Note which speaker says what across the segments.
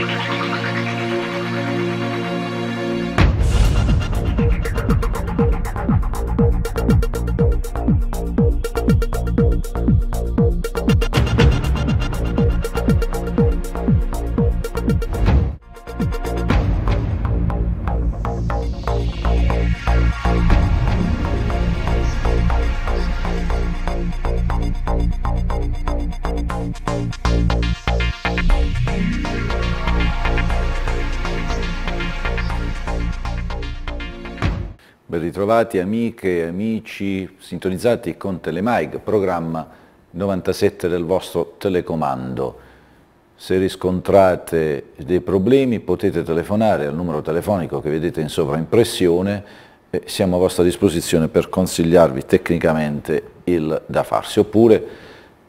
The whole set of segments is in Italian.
Speaker 1: すみません。ritrovati amiche e amici sintonizzati con Telemaig, programma 97 del vostro telecomando. Se riscontrate dei problemi potete telefonare al numero telefonico che vedete in sovraimpressione e siamo a vostra disposizione per consigliarvi tecnicamente il da farsi, oppure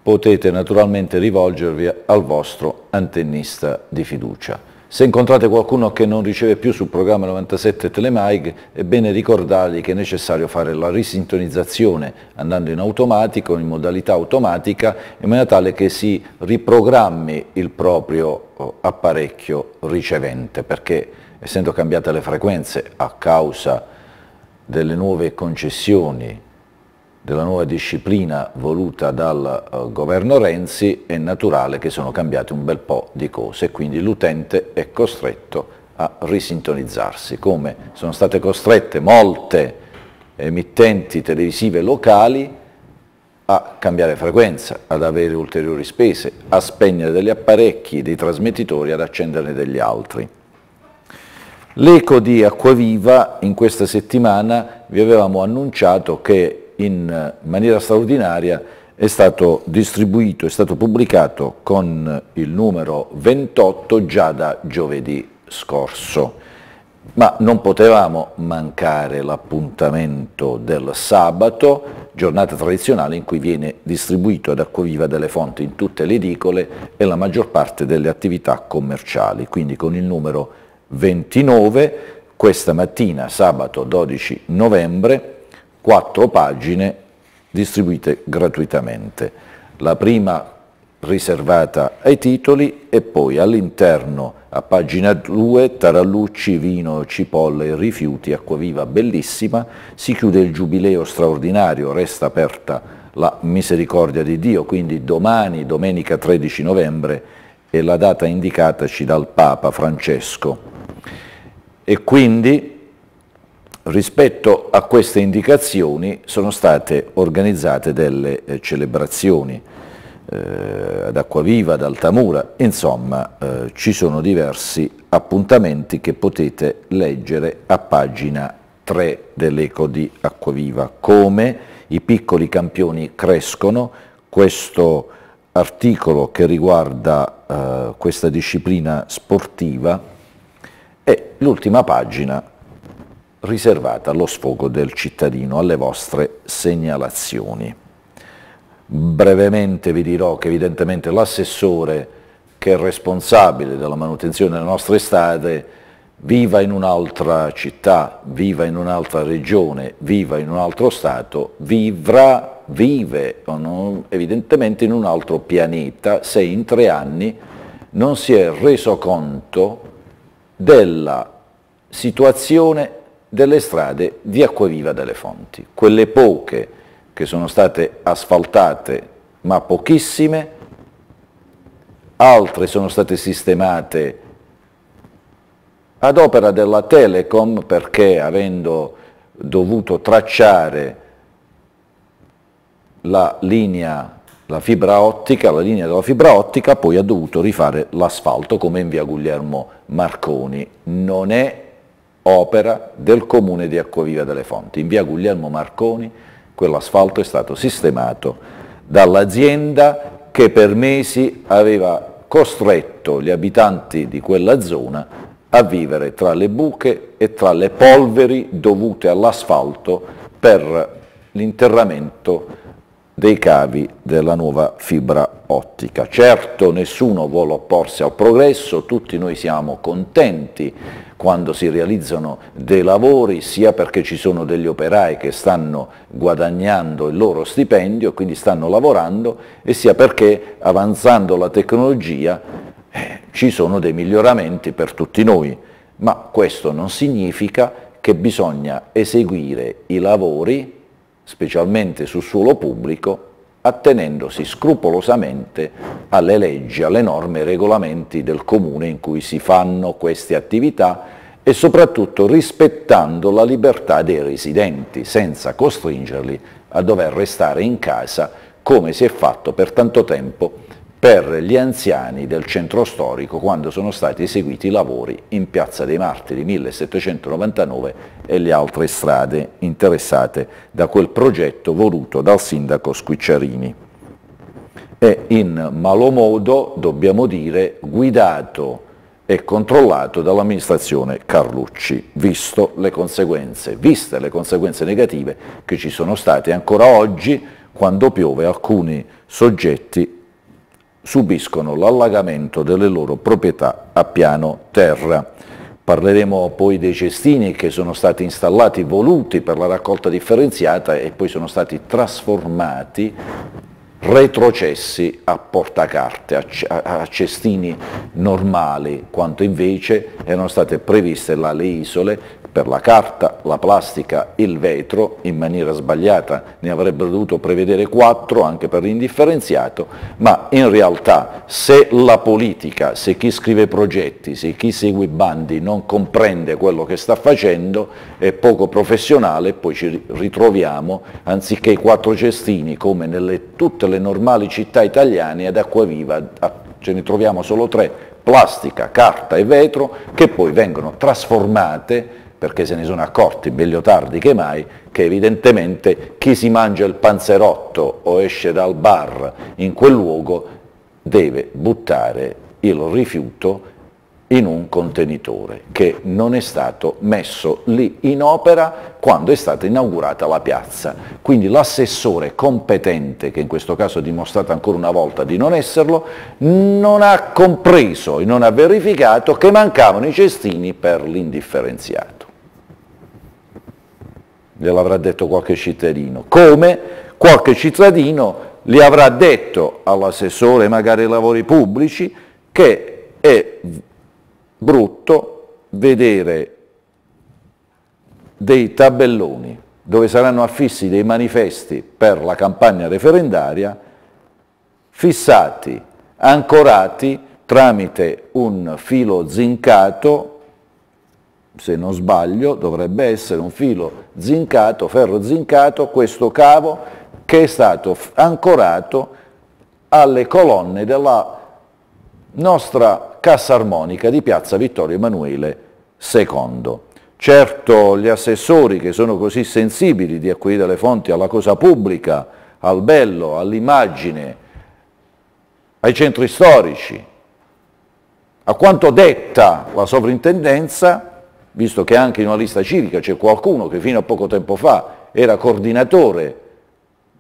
Speaker 1: potete naturalmente rivolgervi al vostro antennista di fiducia. Se incontrate qualcuno che non riceve più sul programma 97 Telemike, è bene ricordargli che è necessario fare la risintonizzazione andando in automatico, in modalità automatica, in maniera tale che si riprogrammi il proprio oh, apparecchio ricevente, perché essendo cambiate le frequenze a causa delle nuove concessioni della nuova disciplina voluta dal uh, governo Renzi è naturale che sono cambiate un bel po' di cose e quindi l'utente è costretto a risintonizzarsi, come sono state costrette molte emittenti televisive locali a cambiare frequenza, ad avere ulteriori spese, a spegnere degli apparecchi, dei trasmettitori, ad accenderne degli altri. L'eco di Acquaviva in questa settimana vi avevamo annunciato che in maniera straordinaria è stato distribuito, è stato pubblicato con il numero 28 già da giovedì scorso. Ma non potevamo mancare l'appuntamento del sabato, giornata tradizionale in cui viene distribuito ad Acquaviva delle fonti in tutte le edicole e la maggior parte delle attività commerciali, quindi con il numero 29 questa mattina, sabato 12 novembre, quattro pagine distribuite gratuitamente. La prima riservata ai titoli e poi all'interno a pagina 2 Tarallucci, vino, cipolle, rifiuti, acquaviva bellissima, si chiude il giubileo straordinario, resta aperta la misericordia di Dio, quindi domani, domenica 13 novembre, è la data indicataci dal Papa Francesco. E quindi Rispetto a queste indicazioni sono state organizzate delle eh, celebrazioni eh, ad Acquaviva, ad Altamura, insomma eh, ci sono diversi appuntamenti che potete leggere a pagina 3 dell'Eco di Acquaviva, come i piccoli campioni crescono, questo articolo che riguarda eh, questa disciplina sportiva e l'ultima pagina riservata allo sfogo del cittadino, alle vostre segnalazioni. Brevemente vi dirò che evidentemente l'assessore che è responsabile della manutenzione delle nostre strade viva in un'altra città, viva in un'altra regione, viva in un altro stato, vivrà, vive evidentemente in un altro pianeta se in tre anni non si è reso conto della situazione delle strade di Acquaviva delle Fonti, quelle poche che sono state asfaltate ma pochissime, altre sono state sistemate ad opera della Telecom perché avendo dovuto tracciare la linea, la fibra ottica, la linea della fibra ottica, poi ha dovuto rifare l'asfalto come in via Guglielmo Marconi. Non è opera del comune di Acquaviva delle Fonti. In via Guglielmo Marconi quell'asfalto è stato sistemato dall'azienda che per mesi aveva costretto gli abitanti di quella zona a vivere tra le buche e tra le polveri dovute all'asfalto per l'interramento dei cavi della nuova fibra ottica. Certo nessuno vuole opporsi al progresso, tutti noi siamo contenti quando si realizzano dei lavori, sia perché ci sono degli operai che stanno guadagnando il loro stipendio, quindi stanno lavorando, e sia perché avanzando la tecnologia eh, ci sono dei miglioramenti per tutti noi, ma questo non significa che bisogna eseguire i lavori specialmente su suolo pubblico, attenendosi scrupolosamente alle leggi, alle norme e regolamenti del comune in cui si fanno queste attività e soprattutto rispettando la libertà dei residenti, senza costringerli a dover restare in casa come si è fatto per tanto tempo per gli anziani del centro storico quando sono stati eseguiti i lavori in Piazza dei Martiri 1799 e le altre strade interessate da quel progetto voluto dal sindaco Squicciarini. E in malo modo, dobbiamo dire, guidato e controllato dall'amministrazione Carlucci, visto le conseguenze, viste le conseguenze negative che ci sono state ancora oggi quando piove alcuni soggetti subiscono l'allagamento delle loro proprietà a piano terra. Parleremo poi dei cestini che sono stati installati, voluti per la raccolta differenziata e poi sono stati trasformati retrocessi a portacarte, a, cestini normali, quanto invece erano state previste là le isole per la carta, la plastica, il vetro, in maniera sbagliata ne avrebbero dovuto prevedere quattro anche per l'indifferenziato, ma in realtà se la politica, se chi scrive progetti, se chi segue i bandi non comprende quello che sta facendo, è poco professionale, poi ci ritroviamo, anziché i quattro cestini come nelle tutte le normali città italiane ad acqua acquaviva, ce ne troviamo solo tre, plastica, carta e vetro, che poi vengono trasformate perché se ne sono accorti, meglio tardi che mai, che evidentemente chi si mangia il panzerotto o esce dal bar in quel luogo deve buttare il rifiuto in un contenitore che non è stato messo lì in opera quando è stata inaugurata la piazza. Quindi l'assessore competente, che in questo caso ha dimostrato ancora una volta di non esserlo, non ha compreso e non ha verificato che mancavano i cestini per l'indifferenziato gliel'avrà detto qualche cittadino, come qualche cittadino gli avrà detto all'assessore magari ai lavori pubblici che è brutto vedere dei tabelloni dove saranno affissi dei manifesti per la campagna referendaria fissati, ancorati tramite un filo zincato se non sbaglio, dovrebbe essere un filo zincato, ferro zincato, questo cavo che è stato ancorato alle colonne della nostra cassa armonica di piazza Vittorio Emanuele II. Certo gli assessori che sono così sensibili di acquisire le fonti alla cosa pubblica, al bello, all'immagine, ai centri storici, a quanto detta la sovrintendenza, visto che anche in una lista civica c'è qualcuno che fino a poco tempo fa era coordinatore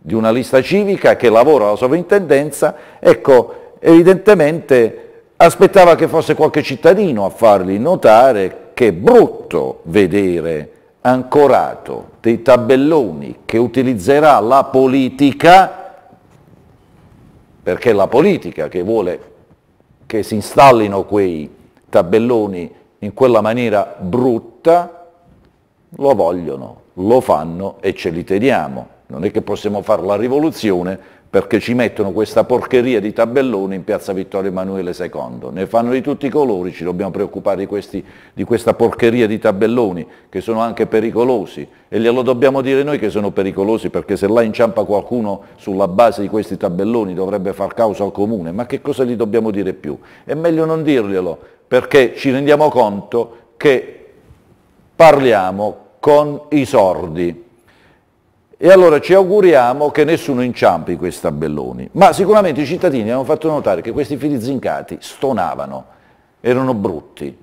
Speaker 1: di una lista civica che lavora alla sovrintendenza, ecco, evidentemente aspettava che fosse qualche cittadino a fargli notare che è brutto vedere ancorato dei tabelloni che utilizzerà la politica, perché è la politica che vuole che si installino quei tabelloni in quella maniera brutta, lo vogliono, lo fanno e ce li teniamo. Non è che possiamo fare la rivoluzione perché ci mettono questa porcheria di tabelloni in piazza Vittorio Emanuele II. Ne fanno di tutti i colori, ci dobbiamo preoccupare di, questi, di questa porcheria di tabelloni che sono anche pericolosi e glielo dobbiamo dire noi che sono pericolosi perché se là inciampa qualcuno sulla base di questi tabelloni dovrebbe far causa al comune, ma che cosa gli dobbiamo dire più? È meglio non dirglielo, perché ci rendiamo conto che parliamo con i sordi. E allora ci auguriamo che nessuno inciampi questa Belloni. Ma sicuramente i cittadini hanno fatto notare che questi fili zincati stonavano, erano brutti.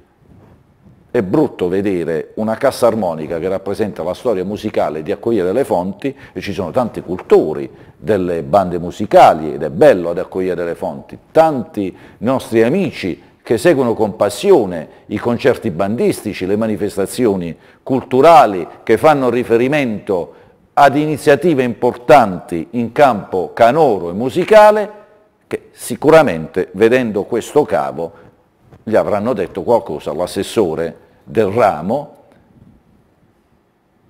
Speaker 1: È brutto vedere una cassa armonica che rappresenta la storia musicale di Accogliere le Fonti e ci sono tanti cultori delle bande musicali ed è bello ad Accogliere le Fonti, tanti nostri amici che seguono con passione i concerti bandistici, le manifestazioni culturali che fanno riferimento ad iniziative importanti in campo canoro e musicale, che sicuramente vedendo questo cavo gli avranno detto qualcosa l'assessore del ramo,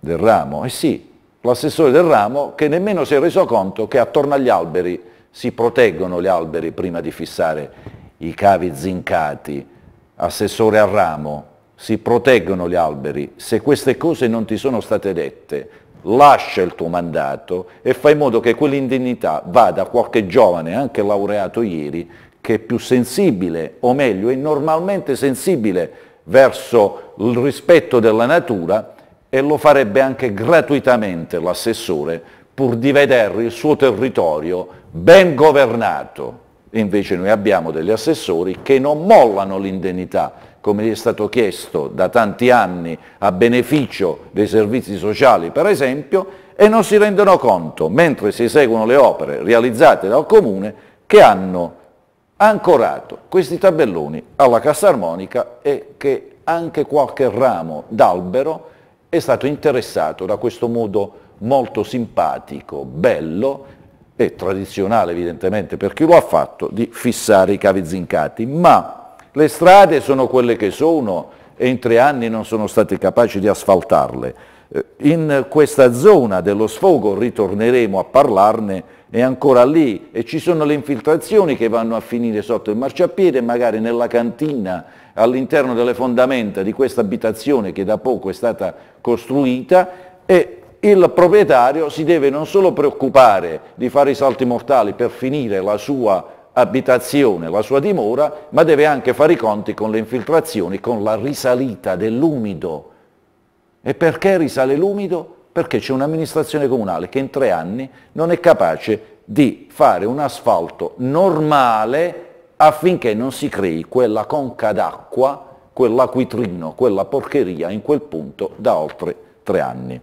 Speaker 1: del ramo, eh sì, l'assessore del ramo che nemmeno si è reso conto che attorno agli alberi si proteggono gli alberi prima di fissare i cavi zincati, assessore a ramo, si proteggono gli alberi. Se queste cose non ti sono state dette, lascia il tuo mandato e fai in modo che quell'indennità vada a qualche giovane, anche laureato ieri, che è più sensibile, o meglio, è normalmente sensibile verso il rispetto della natura e lo farebbe anche gratuitamente l'assessore pur di vedere il suo territorio ben governato. Invece noi abbiamo degli assessori che non mollano l'indennità, come gli è stato chiesto da tanti anni a beneficio dei servizi sociali per esempio, e non si rendono conto, mentre si eseguono le opere realizzate dal Comune, che hanno ancorato questi tabelloni alla Cassa Armonica e che anche qualche ramo d'albero è stato interessato da questo modo molto simpatico, bello, è tradizionale evidentemente per chi lo ha fatto, di fissare i cavi zincati, ma le strade sono quelle che sono e in tre anni non sono stati capaci di asfaltarle. Eh, in questa zona dello sfogo ritorneremo a parlarne, è ancora lì e ci sono le infiltrazioni che vanno a finire sotto il marciapiede, magari nella cantina all'interno delle fondamenta di questa abitazione che da poco è stata costruita e il proprietario si deve non solo preoccupare di fare i salti mortali per finire la sua abitazione, la sua dimora, ma deve anche fare i conti con le infiltrazioni, con la risalita dell'umido. E perché risale l'umido? Perché c'è un'amministrazione comunale che in tre anni non è capace di fare un asfalto normale affinché non si crei quella conca d'acqua, quell'acquitrino, quella porcheria in quel punto da oltre tre anni.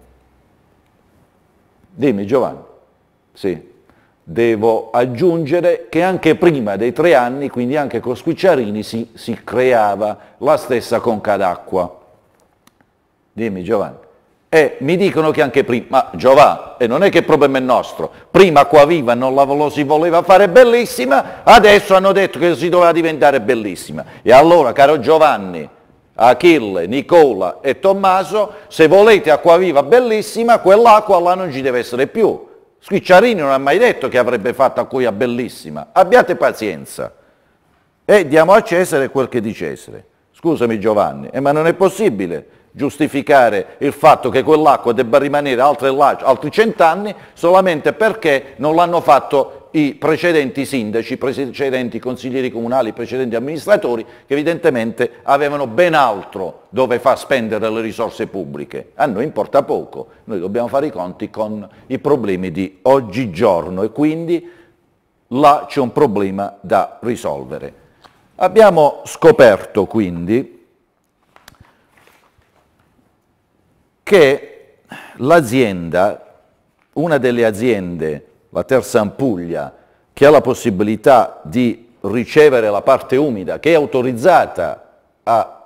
Speaker 1: Dimmi Giovanni. Sì. Devo aggiungere che anche prima dei tre anni, quindi anche con Squicciarini, si, si creava la stessa conca d'acqua. Dimmi Giovanni. E mi dicono che anche prima, ma Giovanni, e non è che il problema è nostro, prima viva non la lo si voleva fare bellissima, adesso hanno detto che si doveva diventare bellissima. E allora, caro Giovanni, Achille, Nicola e Tommaso, se volete acquaviva bellissima, quell'acqua là non ci deve essere più. Squicciarini non ha mai detto che avrebbe fatto acquaviva bellissima. Abbiate pazienza e diamo a Cesare quel che è di Cesare. Scusami Giovanni, eh, ma non è possibile giustificare il fatto che quell'acqua debba rimanere altri cent'anni solamente perché non l'hanno fatto i precedenti sindaci, i precedenti consiglieri comunali, i precedenti amministratori che evidentemente avevano ben altro dove far spendere le risorse pubbliche. A noi importa poco, noi dobbiamo fare i conti con i problemi di oggigiorno e quindi là c'è un problema da risolvere. Abbiamo scoperto quindi che l'azienda, una delle aziende la terza ampuglia, che ha la possibilità di ricevere la parte umida, che è autorizzata a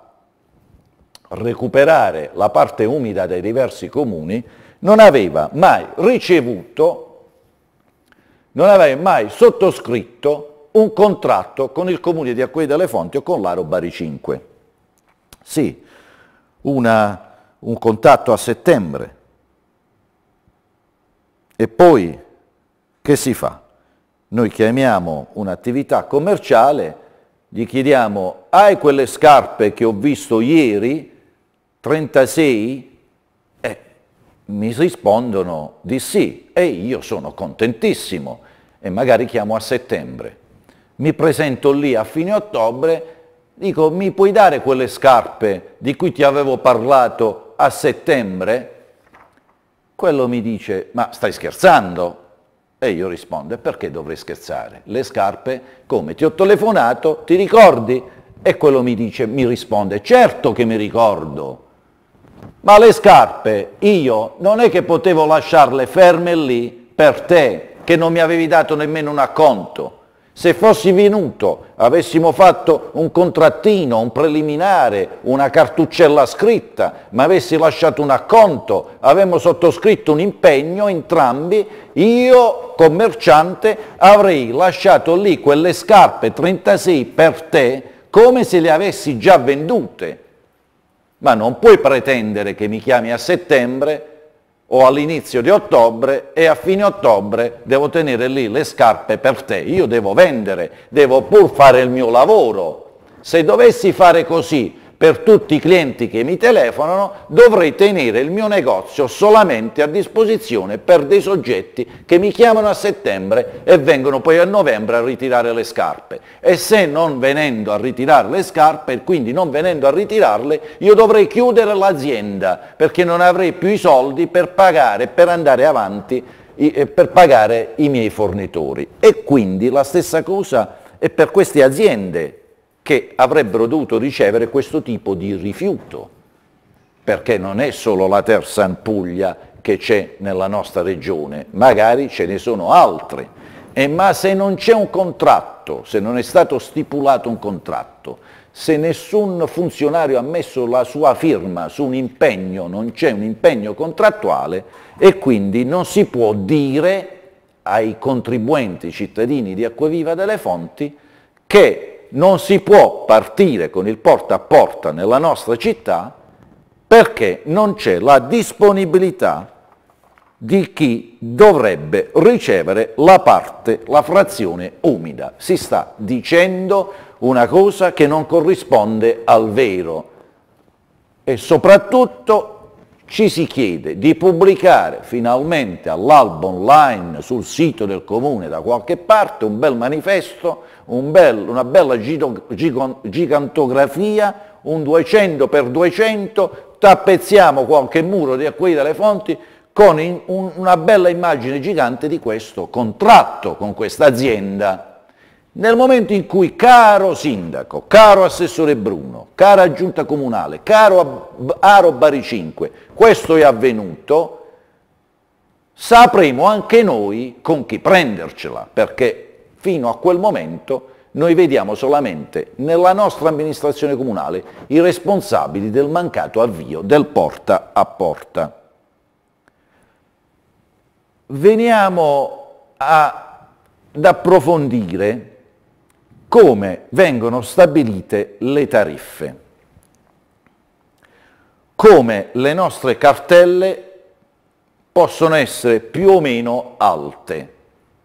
Speaker 1: recuperare la parte umida dei diversi comuni, non aveva mai ricevuto, non aveva mai sottoscritto un contratto con il comune di Acquei delle Fonti o con l'Aro Bari 5. Sì, una, un contatto a settembre e poi che si fa? Noi chiamiamo un'attività commerciale, gli chiediamo, hai quelle scarpe che ho visto ieri, 36? Eh, mi rispondono di sì e io sono contentissimo e magari chiamo a settembre. Mi presento lì a fine ottobre, dico mi puoi dare quelle scarpe di cui ti avevo parlato a settembre? Quello mi dice ma stai scherzando? E io rispondo, perché dovrei scherzare? Le scarpe, come? Ti ho telefonato, ti ricordi? E quello mi dice, mi risponde, certo che mi ricordo. Ma le scarpe io non è che potevo lasciarle ferme lì per te, che non mi avevi dato nemmeno un acconto. Se fossi venuto, avessimo fatto un contrattino, un preliminare, una cartuccella scritta, ma avessi lasciato un acconto, avremmo sottoscritto un impegno entrambi, io, commerciante, avrei lasciato lì quelle scarpe 36 per te come se le avessi già vendute. Ma non puoi pretendere che mi chiami a settembre o all'inizio di ottobre e a fine ottobre devo tenere lì le scarpe per te, io devo vendere, devo pur fare il mio lavoro. Se dovessi fare così per tutti i clienti che mi telefonano dovrei tenere il mio negozio solamente a disposizione per dei soggetti che mi chiamano a settembre e vengono poi a novembre a ritirare le scarpe. E se non venendo a ritirare le scarpe e quindi non venendo a ritirarle, io dovrei chiudere l'azienda perché non avrei più i soldi per pagare, per andare avanti, eh, per pagare i miei fornitori. E quindi la stessa cosa è per queste aziende che avrebbero dovuto ricevere questo tipo di rifiuto, perché non è solo la terza ampuglia che c'è nella nostra regione, magari ce ne sono altre. E ma se non c'è un contratto, se non è stato stipulato un contratto, se nessun funzionario ha messo la sua firma su un impegno, non c'è un impegno contrattuale e quindi non si può dire ai contribuenti cittadini di Acquaviva delle Fonti che non si può partire con il porta a porta nella nostra città perché non c'è la disponibilità di chi dovrebbe ricevere la parte, la frazione umida. Si sta dicendo una cosa che non corrisponde al vero e soprattutto ci si chiede di pubblicare finalmente all'albo online sul sito del comune da qualche parte un bel manifesto un bel, una bella gigantografia, un 200 x 200, tappezziamo qualche muro di Acquei delle Fonti con in, un, una bella immagine gigante di questo contratto con questa azienda. Nel momento in cui caro sindaco, caro assessore Bruno, cara giunta comunale, caro Aro Bari 5, questo è avvenuto, sapremo anche noi con chi prendercela, perché Fino a quel momento noi vediamo solamente nella nostra amministrazione comunale i responsabili del mancato avvio del porta a porta. Veniamo a, ad approfondire come vengono stabilite le tariffe, come le nostre cartelle possono essere più o meno alte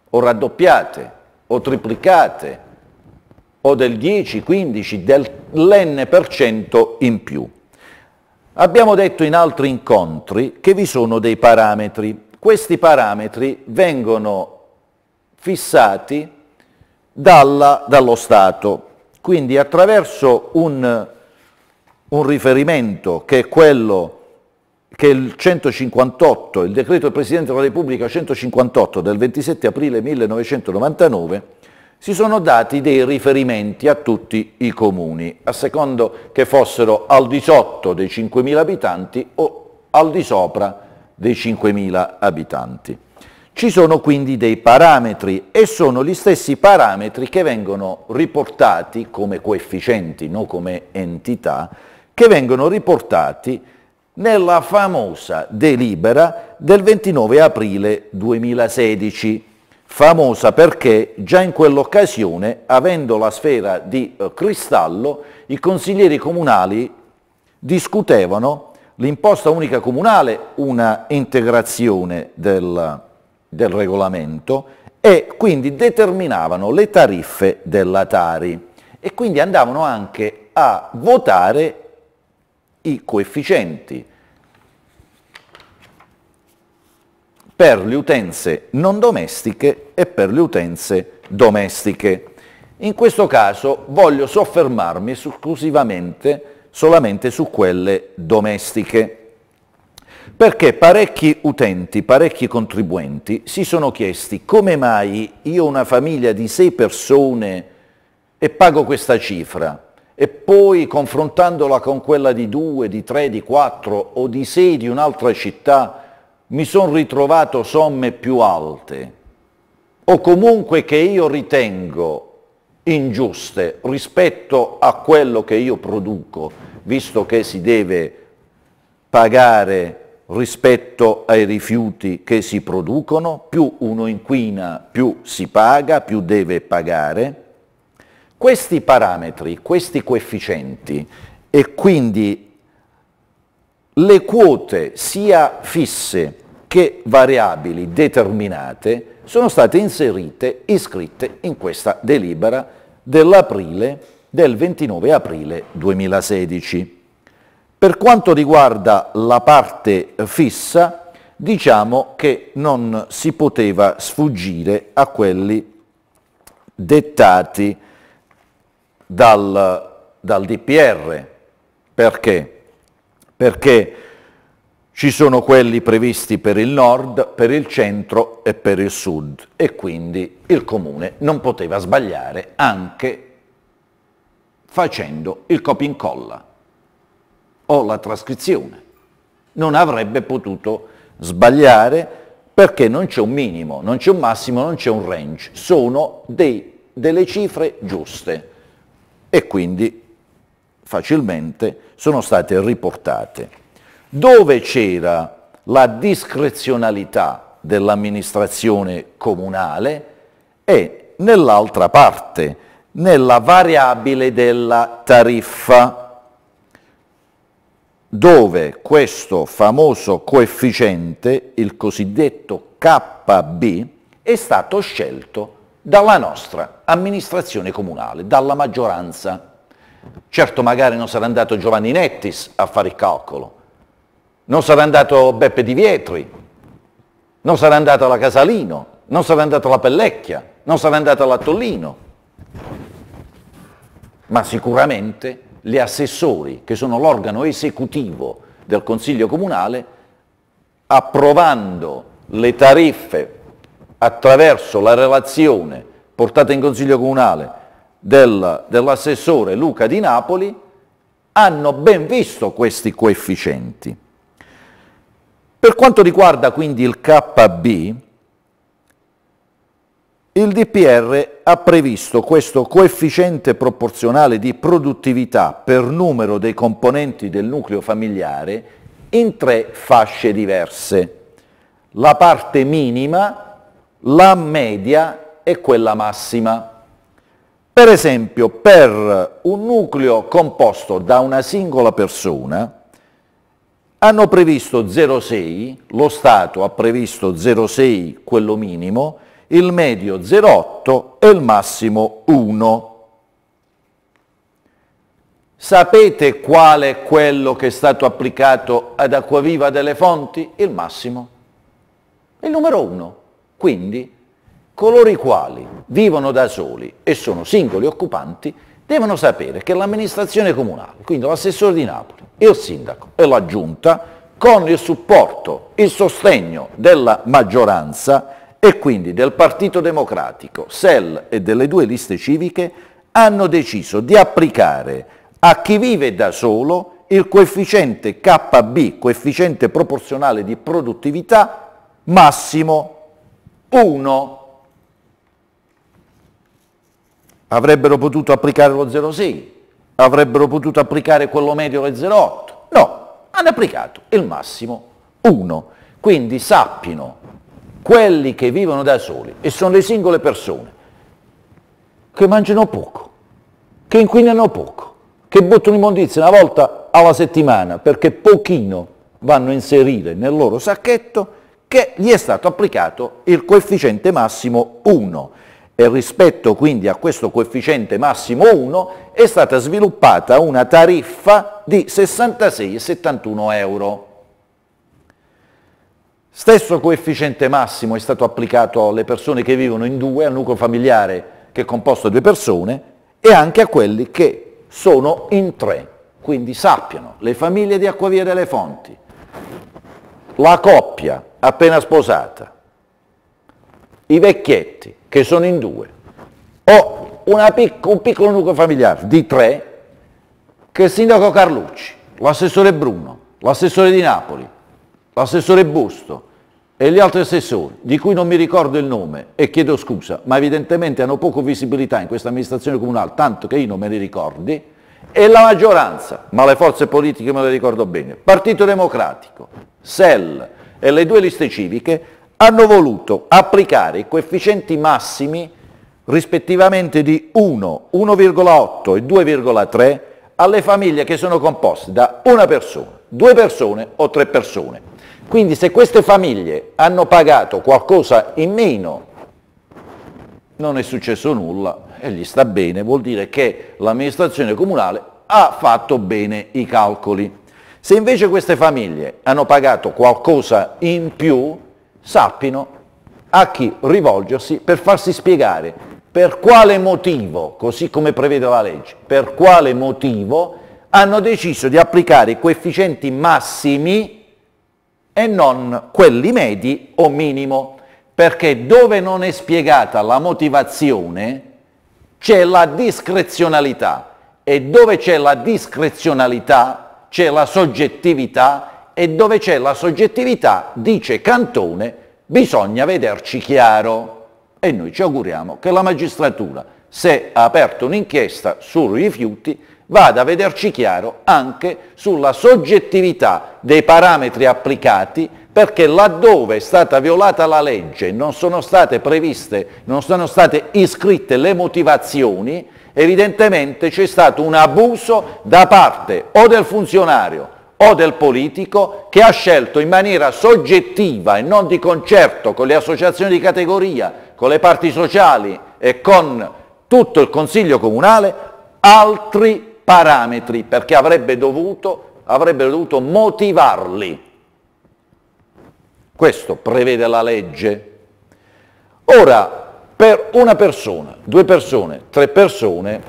Speaker 1: o raddoppiate o triplicate o del 10, 15, dell'N% in più. Abbiamo detto in altri incontri che vi sono dei parametri. Questi parametri vengono fissati dalla, dallo Stato, quindi attraverso un, un riferimento che è quello che il 158, il decreto del Presidente della Repubblica 158 del 27 aprile 1999, si sono dati dei riferimenti a tutti i comuni, a secondo che fossero al di sotto dei 5.000 abitanti o al di sopra dei 5.000 abitanti. Ci sono quindi dei parametri e sono gli stessi parametri che vengono riportati come coefficienti, non come entità, che vengono riportati nella famosa delibera del 29 aprile 2016, famosa perché già in quell'occasione, avendo la sfera di eh, cristallo, i consiglieri comunali discutevano l'imposta unica comunale, una integrazione del, del regolamento, e quindi determinavano le tariffe della Tari e quindi andavano anche a votare i coefficienti per le utenze non domestiche e per le utenze domestiche. In questo caso voglio soffermarmi esclusivamente solamente su quelle domestiche, perché parecchi utenti, parecchi contribuenti si sono chiesti come mai io una famiglia di sei persone e pago questa cifra, e poi confrontandola con quella di due, di tre, di quattro o di sei di un'altra città, mi sono ritrovato somme più alte o comunque che io ritengo ingiuste rispetto a quello che io produco, visto che si deve pagare rispetto ai rifiuti che si producono, più uno inquina più si paga, più deve pagare questi parametri, questi coefficienti e quindi le quote sia fisse che variabili determinate sono state inserite, iscritte in questa delibera dell'aprile del 29 aprile 2016. Per quanto riguarda la parte fissa, diciamo che non si poteva sfuggire a quelli dettati dal, dal DPR. Perché? Perché ci sono quelli previsti per il nord, per il centro e per il sud e quindi il comune non poteva sbagliare anche facendo il copia incolla o la trascrizione. Non avrebbe potuto sbagliare perché non c'è un minimo, non c'è un massimo, non c'è un range, sono dei, delle cifre giuste e quindi facilmente sono state riportate. Dove c'era la discrezionalità dell'amministrazione comunale e nell'altra parte, nella variabile della tariffa dove questo famoso coefficiente, il cosiddetto KB, è stato scelto dalla nostra amministrazione comunale, dalla maggioranza. Certo magari non sarà andato Giovanni Nettis a fare il calcolo, non sarà andato Beppe Di Vietri, non sarà andato la Casalino, non sarà andato la Pellecchia, non sarà andato la Tollino, ma sicuramente gli assessori, che sono l'organo esecutivo del Consiglio Comunale, approvando le tariffe attraverso la relazione portata in Consiglio Comunale del, dell'assessore Luca di Napoli, hanno ben visto questi coefficienti. Per quanto riguarda quindi il KB, il DPR ha previsto questo coefficiente proporzionale di produttività per numero dei componenti del nucleo familiare in tre fasce diverse. La parte minima, la media è quella massima. Per esempio, per un nucleo composto da una singola persona, hanno previsto 0,6, lo Stato ha previsto 0,6, quello minimo, il medio 0,8 e il massimo 1. Sapete qual è quello che è stato applicato ad Acquaviva delle Fonti? Il massimo, il numero 1. Quindi coloro i quali vivono da soli e sono singoli occupanti devono sapere che l'amministrazione comunale, quindi l'assessore di Napoli, il sindaco e la giunta, con il supporto, il sostegno della maggioranza e quindi del Partito Democratico, SEL e delle due liste civiche, hanno deciso di applicare a chi vive da solo il coefficiente KB, coefficiente proporzionale di produttività massimo 1 avrebbero potuto applicare lo 0,6, avrebbero potuto applicare quello medio lo 0,8, no, hanno applicato il massimo 1. Quindi sappiano quelli che vivono da soli e sono le singole persone che mangiano poco, che inquinano poco, che buttano immondizia una volta alla settimana perché pochino vanno a inserire nel loro sacchetto che gli è stato applicato il coefficiente massimo 1 e rispetto quindi a questo coefficiente massimo 1 è stata sviluppata una tariffa di 66,71 euro. Stesso coefficiente massimo è stato applicato alle persone che vivono in due, al nucleo familiare che è composto da due persone e anche a quelli che sono in tre. Quindi sappiano, le famiglie di Acquavia delle Fonti, la coppia appena sposata, i vecchietti che sono in due, o pic un piccolo nucleo familiare di tre, che il sindaco Carlucci, l'assessore Bruno, l'assessore di Napoli, l'assessore Busto e gli altri assessori, di cui non mi ricordo il nome e chiedo scusa, ma evidentemente hanno poco visibilità in questa amministrazione comunale, tanto che io non me li ricordi, e la maggioranza, ma le forze politiche me le ricordo bene, Partito Democratico, SEL e le due liste civiche hanno voluto applicare i coefficienti massimi rispettivamente di 1, 1,8 e 2,3 alle famiglie che sono composte da una persona, due persone o tre persone. Quindi se queste famiglie hanno pagato qualcosa in meno, non è successo nulla e gli sta bene, vuol dire che l'amministrazione comunale ha fatto bene i calcoli. Se invece queste famiglie hanno pagato qualcosa in più, sappino a chi rivolgersi per farsi spiegare per quale motivo, così come prevede la legge, per quale motivo hanno deciso di applicare i coefficienti massimi e non quelli medi o minimo, perché dove non è spiegata la motivazione c'è la discrezionalità e dove c'è la discrezionalità c'è la soggettività e dove c'è la soggettività, dice Cantone, bisogna vederci chiaro. E noi ci auguriamo che la magistratura, se ha aperto un'inchiesta sui rifiuti, vada a vederci chiaro anche sulla soggettività dei parametri applicati perché laddove è stata violata la legge non sono state previste, non sono state iscritte le motivazioni, evidentemente c'è stato un abuso da parte o del funzionario o del politico che ha scelto in maniera soggettiva e non di concerto con le associazioni di categoria, con le parti sociali e con tutto il Consiglio Comunale altri parametri perché avrebbe dovuto, avrebbero dovuto motivarli. Questo prevede la legge. Ora, per una persona, due persone, tre persone,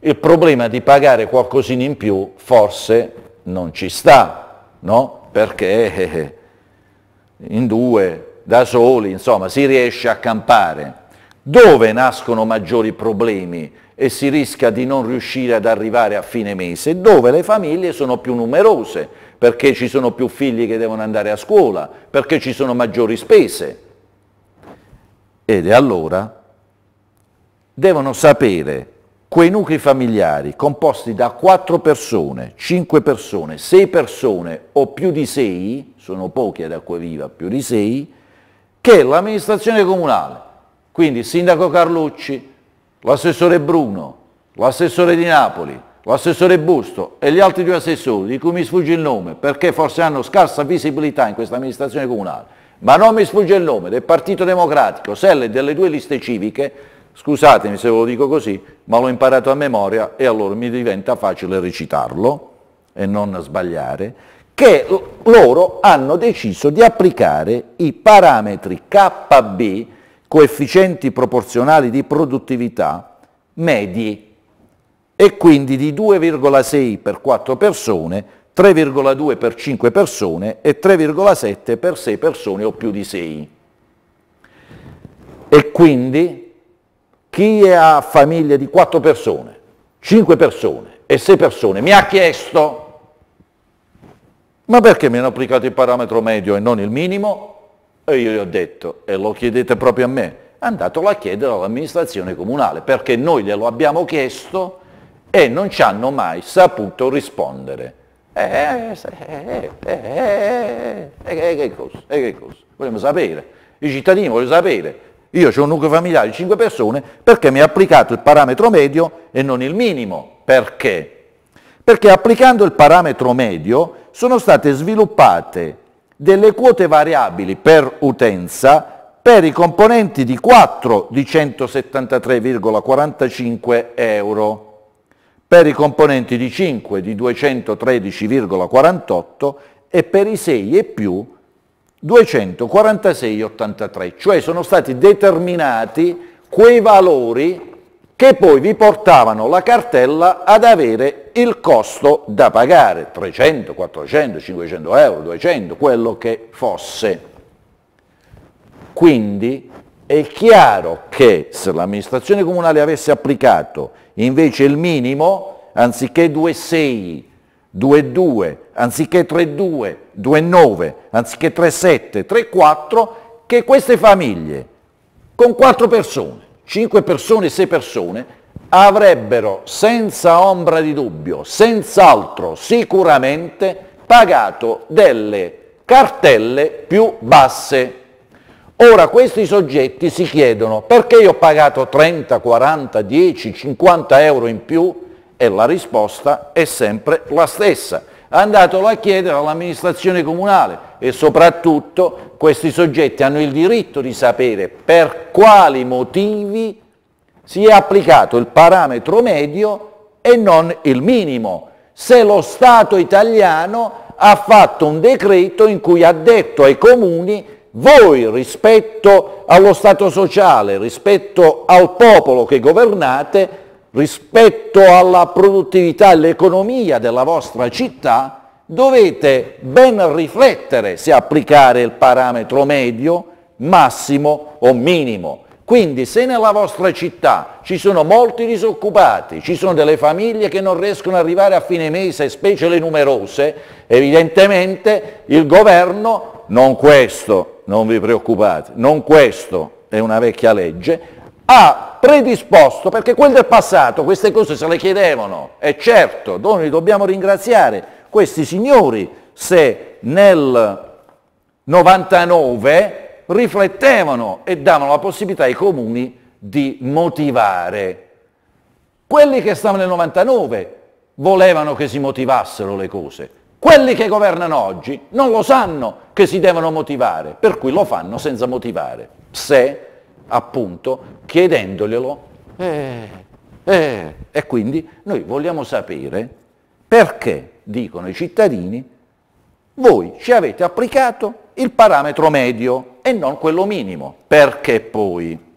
Speaker 1: il problema di pagare qualcosina in più forse non ci sta, no? Perché eh, eh, eh, in due, da soli, insomma, si riesce a campare. Dove nascono maggiori problemi e si rischia di non riuscire ad arrivare a fine mese? Dove le famiglie sono più numerose, perché ci sono più figli che devono andare a scuola, perché ci sono maggiori spese. Ed allora devono sapere quei nuclei familiari composti da quattro persone, cinque persone, sei persone o più di sei, sono pochi ad acqua viva, più di sei, che l'amministrazione comunale, quindi il sindaco Carlucci, l'assessore Bruno, l'assessore di Napoli, l'assessore Busto e gli altri due assessori, di cui mi sfugge il nome, perché forse hanno scarsa visibilità in questa amministrazione comunale, ma non mi sfugge il nome, del Partito Democratico, Selle delle due liste civiche, scusatemi se ve lo dico così, ma l'ho imparato a memoria e allora mi diventa facile recitarlo e non sbagliare, che loro hanno deciso di applicare i parametri KB, coefficienti proporzionali di produttività, medi, e quindi di 2,6 per 4 persone 3,2 per 5 persone e 3,7 per 6 persone o più di 6. E quindi chi ha famiglie di 4 persone, 5 persone e 6 persone mi ha chiesto ma perché mi hanno applicato il parametro medio e non il minimo? E io gli ho detto, e lo chiedete proprio a me, andatelo a chiedere all'amministrazione comunale, perché noi glielo abbiamo chiesto e non ci hanno mai saputo rispondere. Eh, eh, eh, eh, che cosa? E che cosa? Vogliamo sapere. I cittadini vogliono sapere. Io ho un nucleo familiare di 5 persone perché mi ha applicato il parametro medio e non il minimo. Perché? Perché applicando il parametro medio sono state sviluppate delle quote variabili per utenza per i componenti di 4 di 173,45 euro per i componenti di 5 di 213,48 e per i 6 e più 246,83, cioè sono stati determinati quei valori che poi vi portavano la cartella ad avere il costo da pagare, 300, 400, 500 euro, 200, quello che fosse. Quindi è chiaro che se l'amministrazione comunale avesse applicato Invece il minimo, anziché 2,6, 2,2, anziché 3,2, 2,9, anziché 3,7, 3,4, che queste famiglie con 4 persone, 5 persone, 6 persone, avrebbero senza ombra di dubbio, senz'altro, sicuramente pagato delle cartelle più basse Ora questi soggetti si chiedono perché io ho pagato 30, 40, 10, 50 euro in più e la risposta è sempre la stessa. Andatelo a chiedere all'amministrazione comunale e soprattutto questi soggetti hanno il diritto di sapere per quali motivi si è applicato il parametro medio e non il minimo. Se lo Stato italiano ha fatto un decreto in cui ha detto ai comuni voi rispetto allo Stato sociale, rispetto al popolo che governate, rispetto alla produttività e all'economia della vostra città, dovete ben riflettere se applicare il parametro medio, massimo o minimo. Quindi se nella vostra città ci sono molti disoccupati, ci sono delle famiglie che non riescono ad arrivare a fine mese, specie le numerose, evidentemente il governo, non questo, non vi preoccupate, non questo è una vecchia legge, ha predisposto, perché quel del passato queste cose se le chiedevano, e certo, noi dobbiamo ringraziare questi signori se nel 99 riflettevano e davano la possibilità ai comuni di motivare. Quelli che stavano nel 99 volevano che si motivassero le cose, quelli che governano oggi non lo sanno che si devono motivare, per cui lo fanno senza motivare, se appunto chiedendoglielo eh, eh. e quindi noi vogliamo sapere perché dicono i cittadini voi ci avete applicato il parametro medio e non quello minimo, perché poi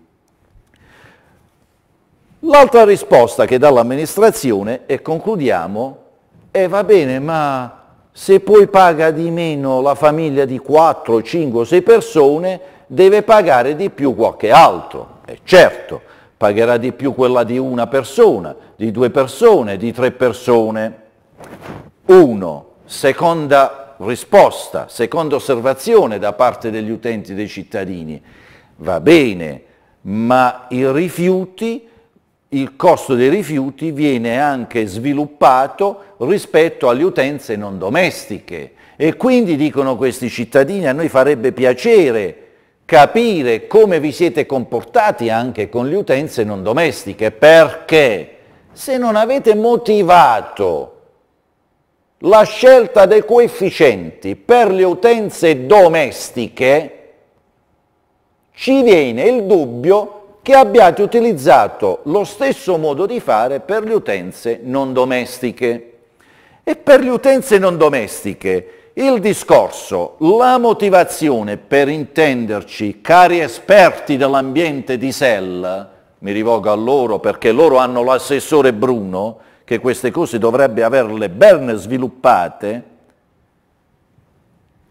Speaker 1: L'altra risposta che dà l'amministrazione, e concludiamo, è eh, va bene, ma se poi paga di meno la famiglia di 4, 5, 6 persone, deve pagare di più qualche altro. E certo, pagherà di più quella di una persona, di due persone, di tre persone. Uno, Seconda risposta, seconda osservazione da parte degli utenti, dei cittadini. Va bene, ma i rifiuti il costo dei rifiuti viene anche sviluppato rispetto alle utenze non domestiche e quindi dicono questi cittadini a noi farebbe piacere capire come vi siete comportati anche con le utenze non domestiche perché se non avete motivato la scelta dei coefficienti per le utenze domestiche ci viene il dubbio che abbiate utilizzato lo stesso modo di fare per le utenze non domestiche. E per le utenze non domestiche il discorso, la motivazione per intenderci, cari esperti dell'ambiente di Sella, mi rivolgo a loro perché loro hanno l'assessore Bruno, che queste cose dovrebbe averle ben sviluppate,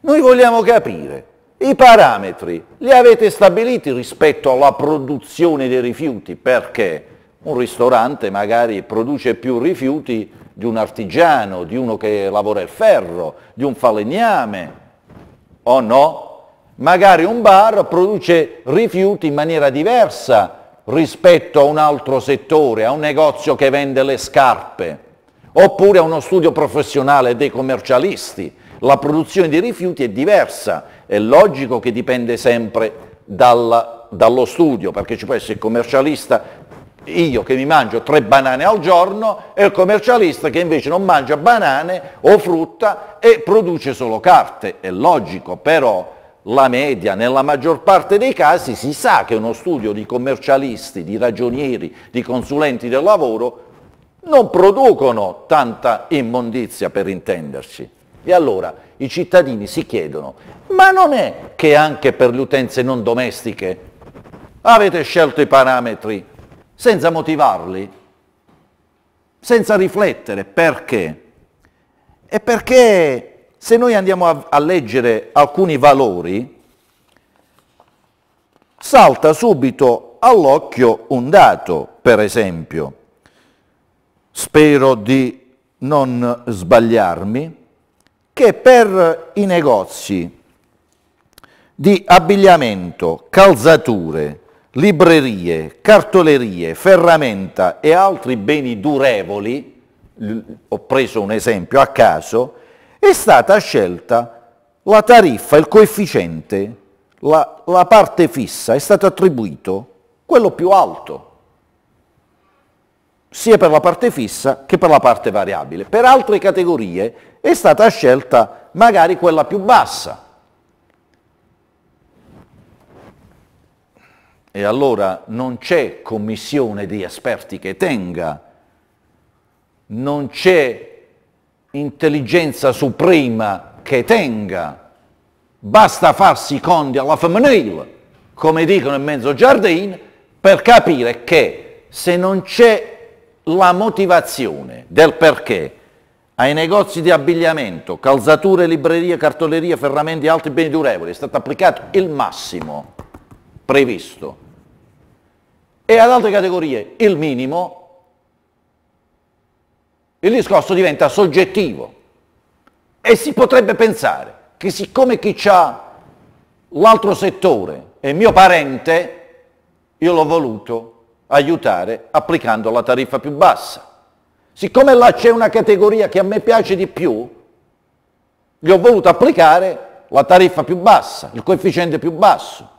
Speaker 1: noi vogliamo capire i parametri li avete stabiliti rispetto alla produzione dei rifiuti, perché un ristorante magari produce più rifiuti di un artigiano, di uno che lavora il ferro, di un falegname, o no? Magari un bar produce rifiuti in maniera diversa rispetto a un altro settore, a un negozio che vende le scarpe, oppure a uno studio professionale dei commercialisti. La produzione dei rifiuti è diversa è logico che dipende sempre dalla, dallo studio, perché ci può essere il commercialista, io che mi mangio tre banane al giorno, e il commercialista che invece non mangia banane o frutta e produce solo carte. È logico, però la media nella maggior parte dei casi si sa che uno studio di commercialisti, di ragionieri, di consulenti del lavoro non producono tanta immondizia per intenderci. E allora i cittadini si chiedono, ma non è che anche per le utenze non domestiche avete scelto i parametri senza motivarli, senza riflettere perché? E perché se noi andiamo a, a leggere alcuni valori, salta subito all'occhio un dato, per esempio. Spero di non sbagliarmi, che per i negozi di abbigliamento, calzature, librerie, cartolerie, ferramenta e altri beni durevoli, ho preso un esempio a caso, è stata scelta la tariffa, il coefficiente, la, la parte fissa, è stato attribuito quello più alto sia per la parte fissa che per la parte variabile. Per altre categorie è stata scelta magari quella più bassa. E allora non c'è commissione di esperti che tenga, non c'è intelligenza suprema che tenga, basta farsi condi alla femminile, come dicono in mezzo giardino, per capire che se non c'è la motivazione del perché ai negozi di abbigliamento, calzature, librerie, cartoleria, ferramenti e altri beni durevoli è stato applicato il massimo previsto e ad altre categorie il minimo, il discorso diventa soggettivo e si potrebbe pensare che siccome chi ha l'altro settore è mio parente, io l'ho voluto aiutare applicando la tariffa più bassa. Siccome là c'è una categoria che a me piace di più, gli ho voluto applicare la tariffa più bassa, il coefficiente più basso.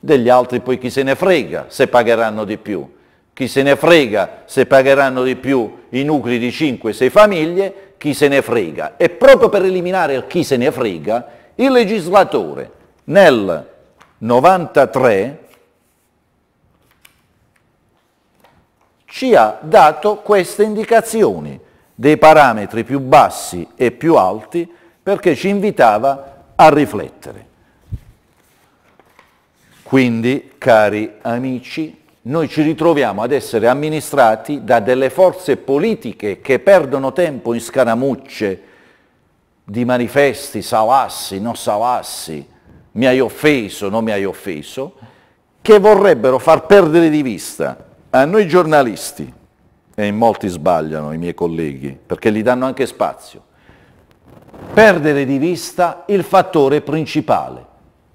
Speaker 1: Degli altri poi chi se ne frega se pagheranno di più. Chi se ne frega se pagheranno di più i nuclei di 5-6 famiglie, chi se ne frega. E proprio per eliminare chi se ne frega, il legislatore nel 93 ci ha dato queste indicazioni dei parametri più bassi e più alti perché ci invitava a riflettere. Quindi, cari amici, noi ci ritroviamo ad essere amministrati da delle forze politiche che perdono tempo in scaramucce di manifesti, salassi, non salassi, mi hai offeso, non mi hai offeso, che vorrebbero far perdere di vista a noi giornalisti, e in molti sbagliano i miei colleghi, perché gli danno anche spazio, perdere di vista il fattore principale.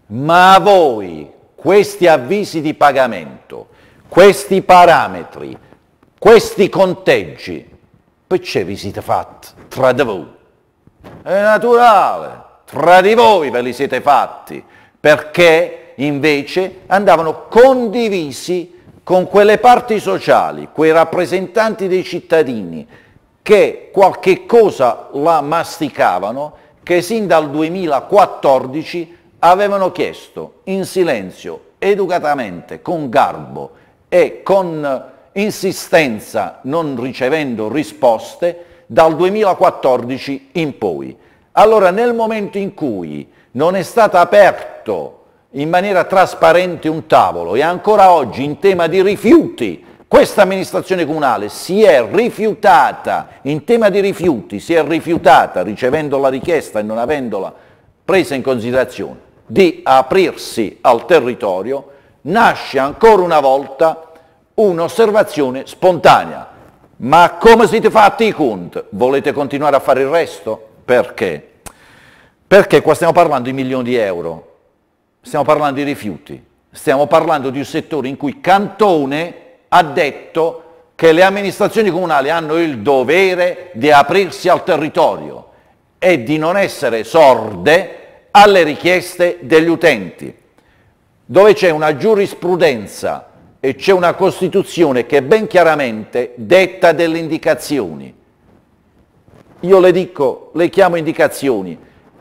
Speaker 1: Ma a voi questi avvisi di pagamento, questi parametri, questi conteggi, perché vi siete fatti tra di voi? È naturale, tra di voi ve li siete fatti, perché invece andavano condivisi con quelle parti sociali, quei rappresentanti dei cittadini che qualche cosa la masticavano, che sin dal 2014 avevano chiesto in silenzio, educatamente, con garbo e con insistenza, non ricevendo risposte, dal 2014 in poi. Allora nel momento in cui non è stato aperto in maniera trasparente un tavolo e ancora oggi in tema di rifiuti questa amministrazione comunale si è rifiutata, in tema di rifiuti, si è rifiutata, ricevendo la richiesta e non avendola presa in considerazione, di aprirsi al territorio, nasce ancora una volta un'osservazione spontanea. Ma come siete fatti i conti? Volete continuare a fare il resto? Perché? Perché qua stiamo parlando di milioni di euro, stiamo parlando di rifiuti, stiamo parlando di un settore in cui Cantone ha detto che le amministrazioni comunali hanno il dovere di aprirsi al territorio e di non essere sorde alle richieste degli utenti, dove c'è una giurisprudenza e c'è una Costituzione che ben chiaramente detta delle indicazioni. Io le dico, le chiamo indicazioni,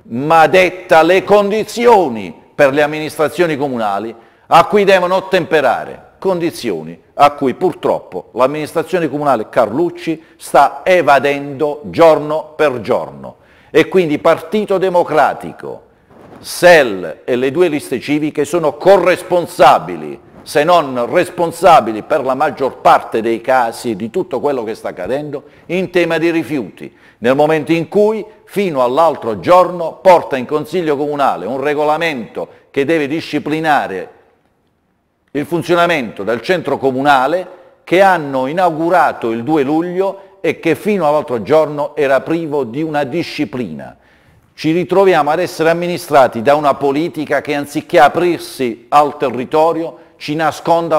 Speaker 1: ma detta le condizioni per le amministrazioni comunali a cui devono ottemperare condizioni a cui purtroppo l'amministrazione comunale Carlucci sta evadendo giorno per giorno. E quindi Partito Democratico, SEL e le due liste civiche sono corresponsabili, se non responsabili per la maggior parte dei casi di tutto quello che sta accadendo in tema di rifiuti, nel momento in cui fino all'altro giorno porta in Consiglio Comunale un regolamento che deve disciplinare il funzionamento del centro comunale che hanno inaugurato il 2 luglio e che fino all'altro giorno era privo di una disciplina. Ci ritroviamo ad essere amministrati da una politica che anziché aprirsi al territorio ci, nasconde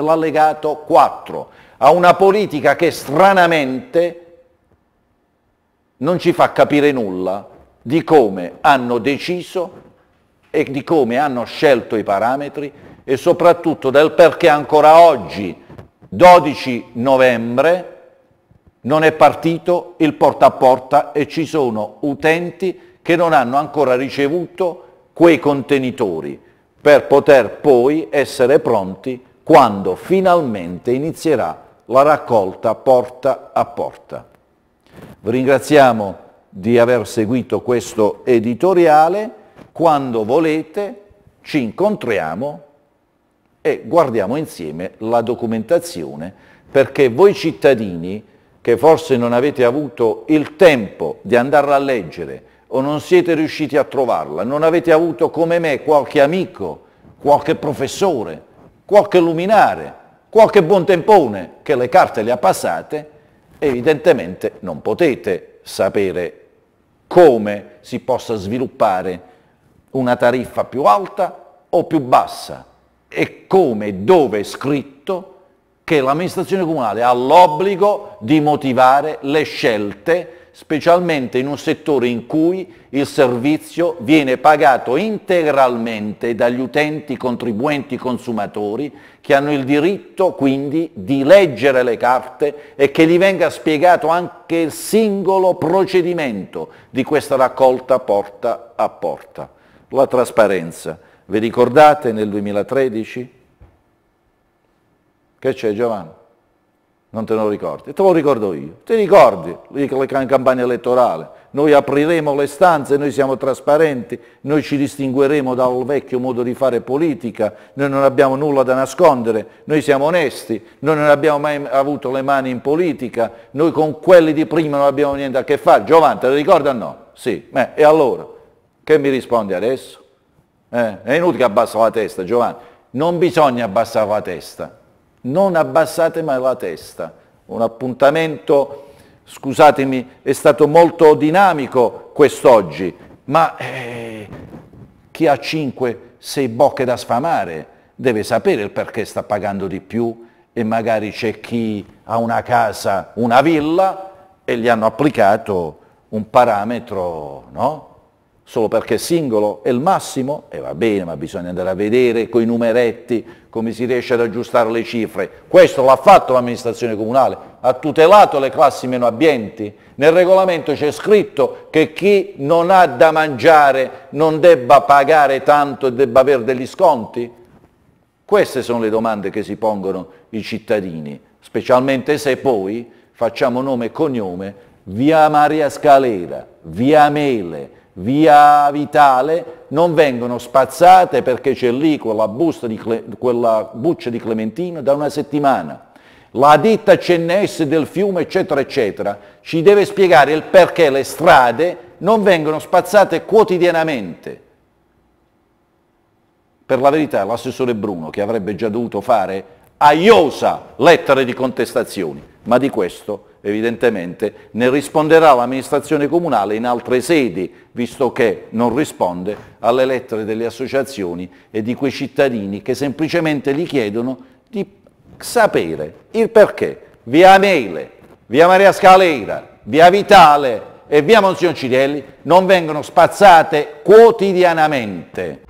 Speaker 1: l'allegato 4, a una politica che stranamente non ci fa capire nulla di come hanno deciso e di come hanno scelto i parametri e soprattutto del perché ancora oggi, 12 novembre, non è partito il porta a porta e ci sono utenti che non hanno ancora ricevuto quei contenitori per poter poi essere pronti quando finalmente inizierà la raccolta porta a porta. Vi ringraziamo di aver seguito questo editoriale. Quando volete ci incontriamo e guardiamo insieme la documentazione perché voi cittadini che forse non avete avuto il tempo di andarla a leggere o non siete riusciti a trovarla, non avete avuto come me qualche amico, qualche professore, qualche luminare, qualche buon tempone che le carte le ha passate, Evidentemente non potete sapere come si possa sviluppare una tariffa più alta o più bassa e come e dove è scritto che l'amministrazione comunale ha l'obbligo di motivare le scelte specialmente in un settore in cui il servizio viene pagato integralmente dagli utenti, contribuenti, consumatori, che hanno il diritto quindi di leggere le carte e che gli venga spiegato anche il singolo procedimento di questa raccolta porta a porta. La trasparenza. Vi ricordate nel 2013? Che c'è Giovanni? Non te lo ricordi? Te lo ricordo io. Ti ricordi la campagna elettorale? Noi apriremo le stanze, noi siamo trasparenti, noi ci distingueremo dal vecchio modo di fare politica, noi non abbiamo nulla da nascondere, noi siamo onesti, noi non abbiamo mai avuto le mani in politica, noi con quelli di prima non abbiamo niente a che fare. Giovanni, te lo ricordi o no? Sì. Beh, e allora? Che mi rispondi adesso? Eh, è inutile che abbassa la testa, Giovanni. Non bisogna abbassare la testa, non abbassate mai la testa. Un appuntamento, scusatemi, è stato molto dinamico quest'oggi, ma eh, chi ha 5-6 bocche da sfamare deve sapere il perché sta pagando di più e magari c'è chi ha una casa, una villa e gli hanno applicato un parametro, no? Solo perché singolo è il massimo, e va bene, ma bisogna andare a vedere coi numeretti, come si riesce ad aggiustare le cifre. Questo l'ha fatto l'amministrazione comunale, ha tutelato le classi meno abbienti. Nel regolamento c'è scritto che chi non ha da mangiare non debba pagare tanto e debba avere degli sconti. Queste sono le domande che si pongono i cittadini, specialmente se poi facciamo nome e cognome via Maria Scalera, via Mele, via Vitale, non vengono spazzate perché c'è lì quella, Cle, quella buccia di Clementino da una settimana. La ditta CNS del fiume, eccetera, eccetera, ci deve spiegare il perché le strade non vengono spazzate quotidianamente. Per la verità l'assessore Bruno, che avrebbe già dovuto fare aiosa lettere di contestazioni, ma di questo evidentemente ne risponderà l'amministrazione comunale in altre sedi, visto che non risponde alle lettere delle associazioni e di quei cittadini che semplicemente gli chiedono di sapere il perché. Via Mele, via Maria Scalera, via Vitale e via Monsignor Cidelli non vengono spazzate quotidianamente.